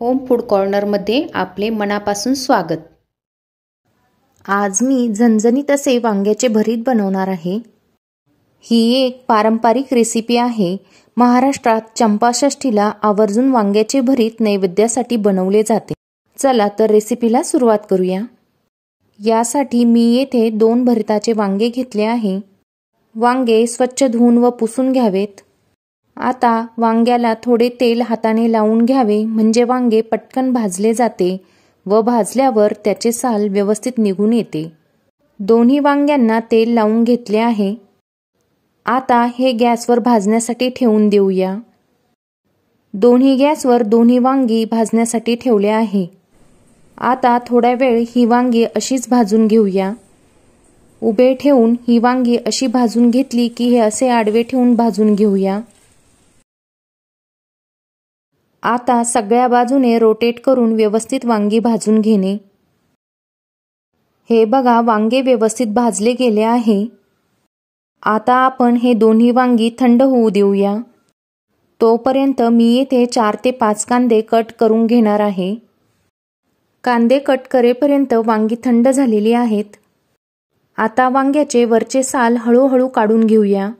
home food कॉर्नरमध्ये आपले मनापासून स्वागत आज मी झणझणीत असे वांग्याचे भरीत बनवणार आहे ही एक पारंपरिक रेसिपी आहे महाराष्ट्रात चंपाषष्ठीला आवर्जून वांग्याचे भरीत नैवेद्यासाठी बनवले जाते चला तर रेसिपीला सुरुवात करूया यासाठी मी येथे दोन भरिताचे वांगे घेतले आहे वांगे स्वच्छ धुवून व पुसून घ्यावेत आता वांग्याला थोडे तेल हाताने लावून घ्यावे म्हणजे वांगे पटकन भाजले जाते व भाजल्यावर त्याचे साल व्यवस्थित निघून येते दोन्ही वांग्यांना तेल लावून घेतले आहे आता हे गॅसवर भाजण्यासाठी ठेवून देऊया दोन्ही गॅसवर दोन्ही वांगी भाजण्यासाठी ठेवले आहे आता थोड्या वेळ ही वांगी अशीच भाजून घेऊया उभे ठेवून ही वांगी अशी भाजून घेतली की हे असे आडवे ठेवून भाजून घेऊया आता सगळ्या बाजूने रोटेट करून व्यवस्थित वांगी भाजून घेणे हे बघा वांगे व्यवस्थित भाजले गेले आहे आता आपण हे दोन्ही वांगी थंड होऊ देऊया तोपर्यंत मी येथे चार ते पाच कांदे कट करून घेणार आहे कांदे कट करेपर्यंत वांगी थंड झालेली आहेत आता वांग्याचे वरचे साल हळूहळू काढून घेऊया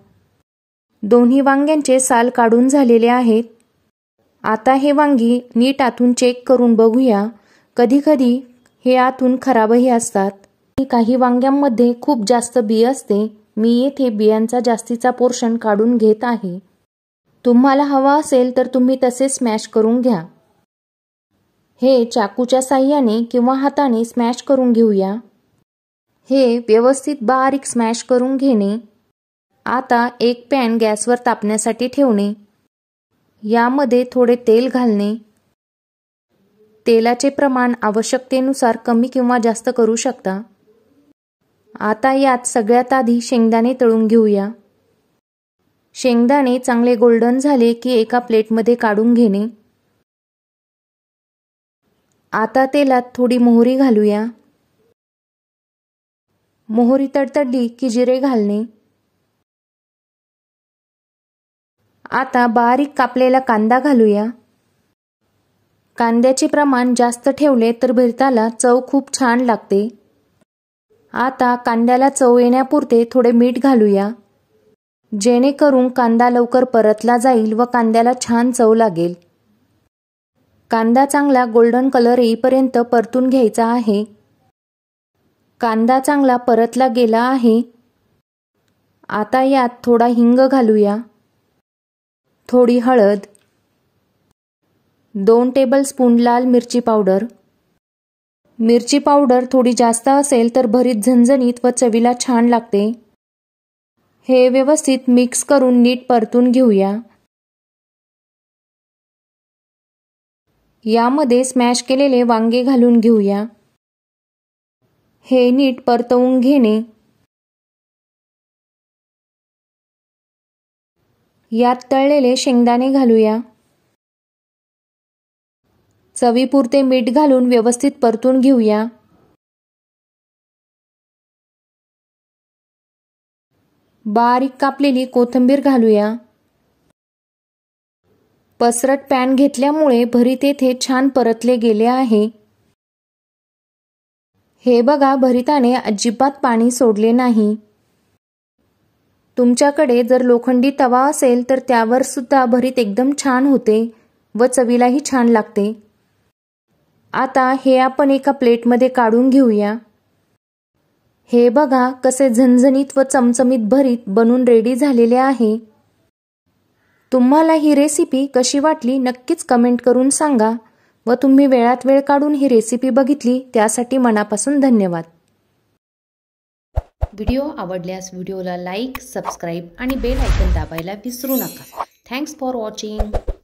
दोन्ही वांग्यांचे साल काढून झालेले आहेत आता हे वांगी नीट आतून चेक करून बघूया कधीकधी हे आतून खराबही असतात काही वांग्यांमध्ये खूप जास्त बी असते मी येथे बियांचा जास्तीचा पोर्शन काढून घेत आहे तुम्हाला हवा असेल तर तुम्ही तसे स्मॅश करून घ्या हे चाकूच्या साह्याने किंवा हाताने स्मॅश करून घेऊया हे व्यवस्थित बारीक स्मॅश करून घेणे आता एक पॅन गॅसवर तापण्यासाठी ठेवणे यामध्ये थोडे तेल घालणे तेलाचे प्रमाण आवश्यकतेनुसार कमी किंवा जास्त करू शकता आता यात सगळ्यात आधी शेंगदाणे तळून घेऊया शेंगदाणे चांगले गोल्डन झाले की एका प्लेटमध्ये काढून घेणे आता तेलात थोडी मोहरी घालूया मोहरी तडतडली की जिरे घालणे आता बारीक कापलेला कांदा घालूया कांद्याचे प्रमाण जास्त ठेवले तर भिरताला चव खूप छान लागते आता कांद्याला चव येण्यापुरते थोडे मीठ घालूया जेणेकरून कांदा लवकर परतला जाईल व कांद्याला छान चव लागेल कांदा चांगला गोल्डन कलर येईपर्यंत परतून घ्यायचा आहे कांदा चांगला परतला गेला आहे आता यात थोडा हिंग घालूया थोडी हळद दोन टेबल स्पून लाल मिरची पावडर मिरची पावडर थोडी जास्त असेल तर भरीत झणझणीत व चवीला छान लागते हे व्यवस्थित मिक्स करून नीट परतून घेऊया यामध्ये स्मॅश केलेले वांगे घालून घेऊया हे नीट परतवून घेणे यात तळलेले शेंगदाणे घालूया चवीपुरते मीठ घालून व्यवस्थित परतून घेऊया बारीक कापलेली कोथिंबीर घालूया पसरट पॅन घेतल्यामुळे भरीत येथे छान परतले गेले आहे हे बघा भरिताने अजिबात पाणी सोडले नाही तुमच्याकडे जर लोखंडी तवा असेल तर त्यावर सुद्धा भरीत एकदम छान होते व चवीलाही छान लागते आता हे आपण एका प्लेटमध्ये काढून घेऊया हे बघा कसे झणझणीत व चमचमीत भरीत बनून रेडी झालेले आहे तुम्हाला ही रेसिपी कशी वाटली नक्कीच कमेंट करून सांगा व तुम्ही वेळात वेळ काढून ही रेसिपी बघितली त्यासाठी मनापासून धन्यवाद व्हिडिओ आवडल्यास व्हिडिओला लाईक सबस्क्राईब आणि बेल आयकन दाबायला विसरू नका थँक्स फॉर वॉचिंग